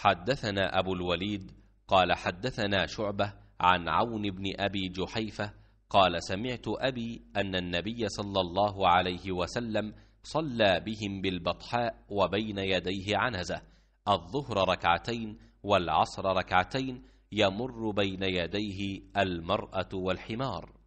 حدثنا أبو الوليد قال حدثنا شعبة عن عون بن أبي جحيفة قال سمعت أبي أن النبي صلى الله عليه وسلم صلى بهم بالبطحاء وبين يديه عنزة الظهر ركعتين والعصر ركعتين يمر بين يديه المرأة والحمار